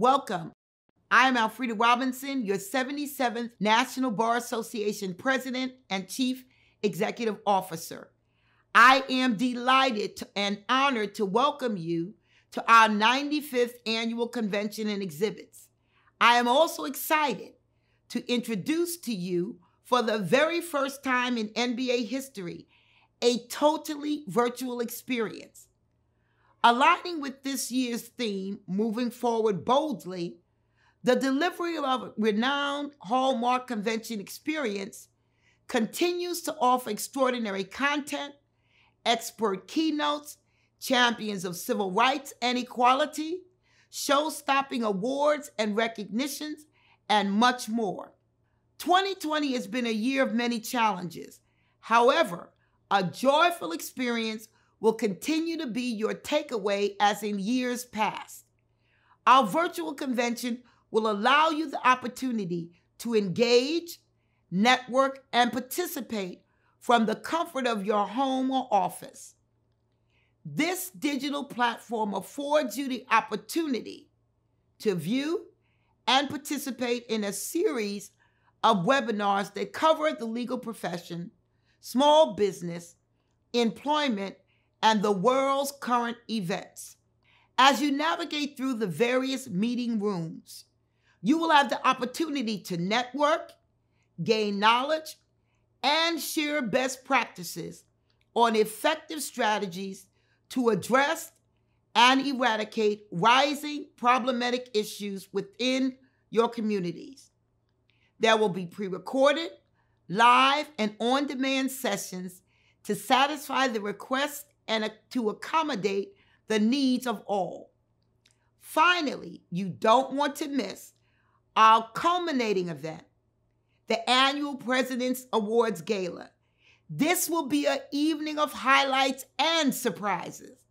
Welcome. I am Alfreda Robinson, your 77th National Bar Association President and Chief Executive Officer. I am delighted and honored to welcome you to our 95th annual convention and exhibits. I am also excited to introduce to you, for the very first time in NBA history, a totally virtual experience Aligning with this year's theme, Moving Forward Boldly, the delivery of renowned Hallmark Convention experience continues to offer extraordinary content, expert keynotes, champions of civil rights and equality, show stopping awards and recognitions, and much more. 2020 has been a year of many challenges. However, a joyful experience will continue to be your takeaway as in years past. Our virtual convention will allow you the opportunity to engage, network, and participate from the comfort of your home or office. This digital platform affords you the opportunity to view and participate in a series of webinars that cover the legal profession, small business, employment, and the world's current events. As you navigate through the various meeting rooms, you will have the opportunity to network, gain knowledge, and share best practices on effective strategies to address and eradicate rising problematic issues within your communities. There will be pre recorded, live, and on demand sessions to satisfy the requests and to accommodate the needs of all. Finally, you don't want to miss our culminating event, the annual President's Awards Gala. This will be an evening of highlights and surprises.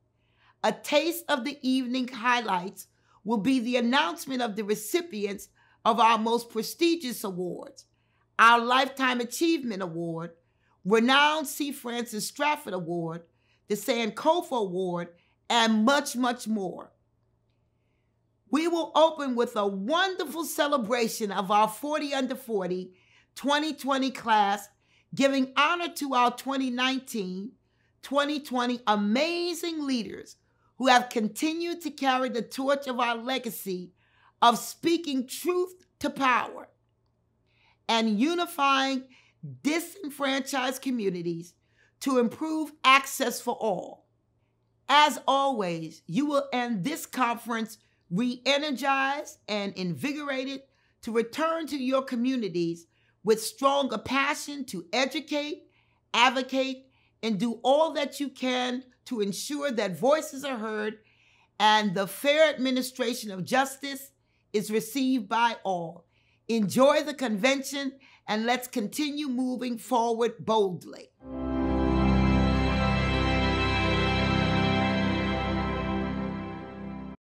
A taste of the evening highlights will be the announcement of the recipients of our most prestigious awards our Lifetime Achievement Award, renowned C. Francis Stratford Award, the Sankofa Award, and much, much more. We will open with a wonderful celebration of our 40 Under 40 2020 class, giving honor to our 2019 2020 amazing leaders who have continued to carry the torch of our legacy of speaking truth to power and unifying disenfranchised communities to improve access for all. As always, you will end this conference re energized and invigorated to return to your communities with stronger passion to educate, advocate, and do all that you can to ensure that voices are heard and the fair administration of justice is received by all. Enjoy the convention and let's continue moving forward boldly.